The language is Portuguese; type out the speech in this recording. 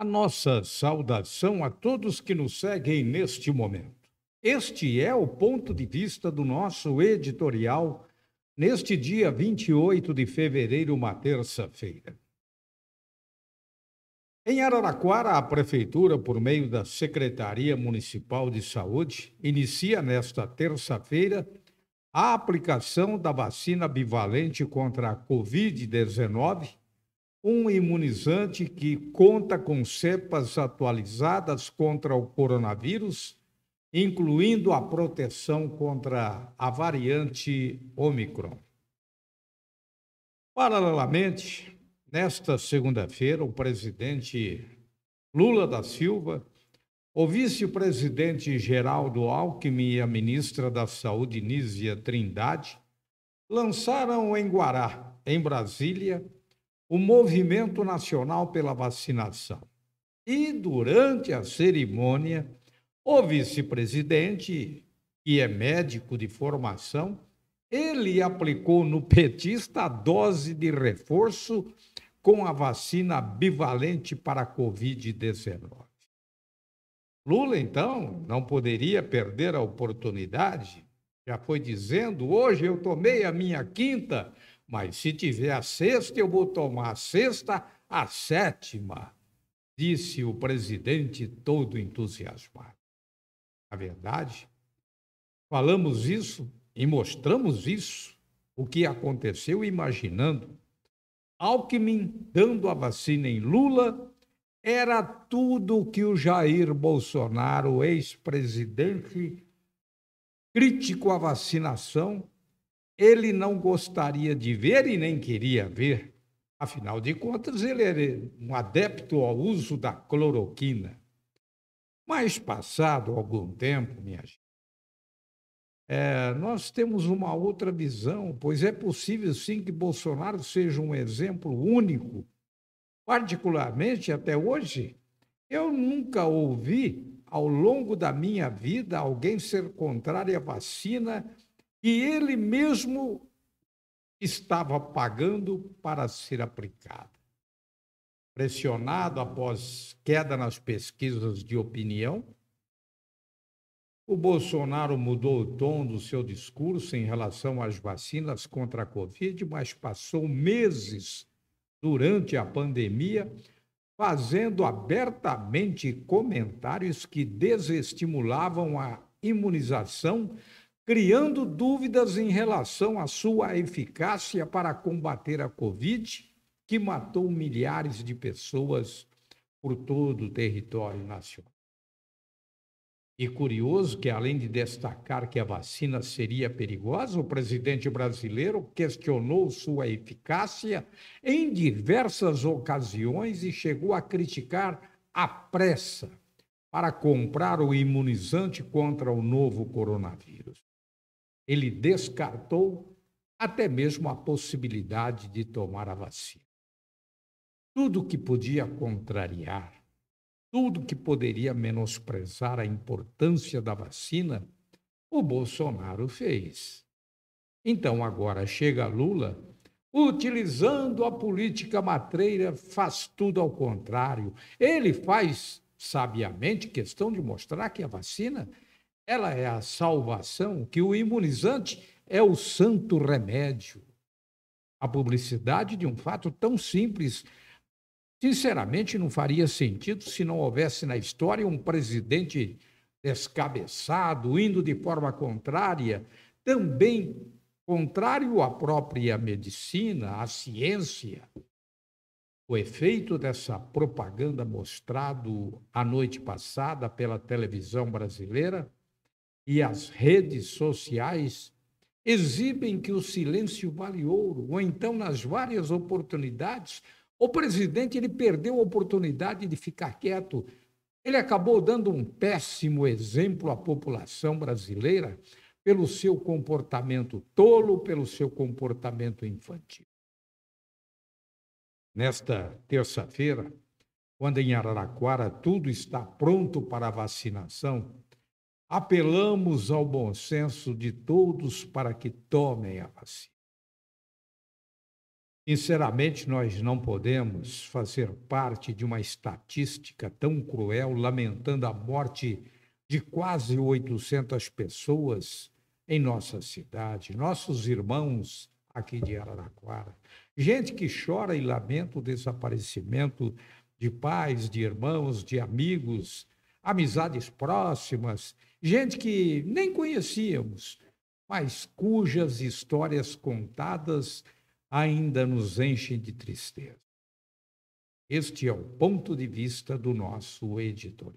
A nossa saudação a todos que nos seguem neste momento. Este é o ponto de vista do nosso editorial neste dia 28 de fevereiro, uma terça-feira. Em Araraquara, a Prefeitura, por meio da Secretaria Municipal de Saúde, inicia nesta terça-feira a aplicação da vacina bivalente contra a Covid-19 um imunizante que conta com cepas atualizadas contra o coronavírus, incluindo a proteção contra a variante Omicron. Paralelamente, nesta segunda-feira, o presidente Lula da Silva, o vice-presidente Geraldo Alckmin e a ministra da Saúde, Nízia Trindade, lançaram em Guará, em Brasília, o Movimento Nacional pela Vacinação. E durante a cerimônia, o vice-presidente, que é médico de formação, ele aplicou no petista a dose de reforço com a vacina bivalente para a Covid-19. Lula, então, não poderia perder a oportunidade, já foi dizendo: hoje eu tomei a minha quinta mas se tiver a sexta, eu vou tomar a sexta, a sétima, disse o presidente todo entusiasmado. Na verdade, falamos isso e mostramos isso, o que aconteceu imaginando. Alckmin dando a vacina em Lula era tudo o que o Jair Bolsonaro, ex-presidente, crítico à vacinação, ele não gostaria de ver e nem queria ver. Afinal de contas, ele era um adepto ao uso da cloroquina. Mas, passado algum tempo, minha gente, é, nós temos uma outra visão, pois é possível sim que Bolsonaro seja um exemplo único. Particularmente, até hoje, eu nunca ouvi, ao longo da minha vida, alguém ser contrário à vacina que ele mesmo estava pagando para ser aplicada. Pressionado após queda nas pesquisas de opinião, o Bolsonaro mudou o tom do seu discurso em relação às vacinas contra a Covid, mas passou meses durante a pandemia fazendo abertamente comentários que desestimulavam a imunização criando dúvidas em relação à sua eficácia para combater a Covid, que matou milhares de pessoas por todo o território nacional. E curioso que, além de destacar que a vacina seria perigosa, o presidente brasileiro questionou sua eficácia em diversas ocasiões e chegou a criticar a pressa para comprar o imunizante contra o novo coronavírus ele descartou até mesmo a possibilidade de tomar a vacina. Tudo que podia contrariar, tudo que poderia menosprezar a importância da vacina, o Bolsonaro fez. Então agora chega Lula, utilizando a política matreira, faz tudo ao contrário. Ele faz sabiamente questão de mostrar que a vacina ela é a salvação que o imunizante é o santo remédio. A publicidade de um fato tão simples, sinceramente, não faria sentido se não houvesse na história um presidente descabeçado, indo de forma contrária, também contrário à própria medicina, à ciência. O efeito dessa propaganda mostrado a noite passada pela televisão brasileira e as redes sociais exibem que o silêncio vale ouro, ou então nas várias oportunidades, o presidente ele perdeu a oportunidade de ficar quieto. Ele acabou dando um péssimo exemplo à população brasileira pelo seu comportamento tolo, pelo seu comportamento infantil. Nesta terça-feira, quando em Araraquara tudo está pronto para a vacinação, apelamos ao bom senso de todos para que tomem a vacina. Sinceramente, nós não podemos fazer parte de uma estatística tão cruel lamentando a morte de quase 800 pessoas em nossa cidade, nossos irmãos aqui de Araraquara. Gente que chora e lamenta o desaparecimento de pais, de irmãos, de amigos, amizades próximas, gente que nem conhecíamos, mas cujas histórias contadas ainda nos enchem de tristeza. Este é o ponto de vista do nosso editor.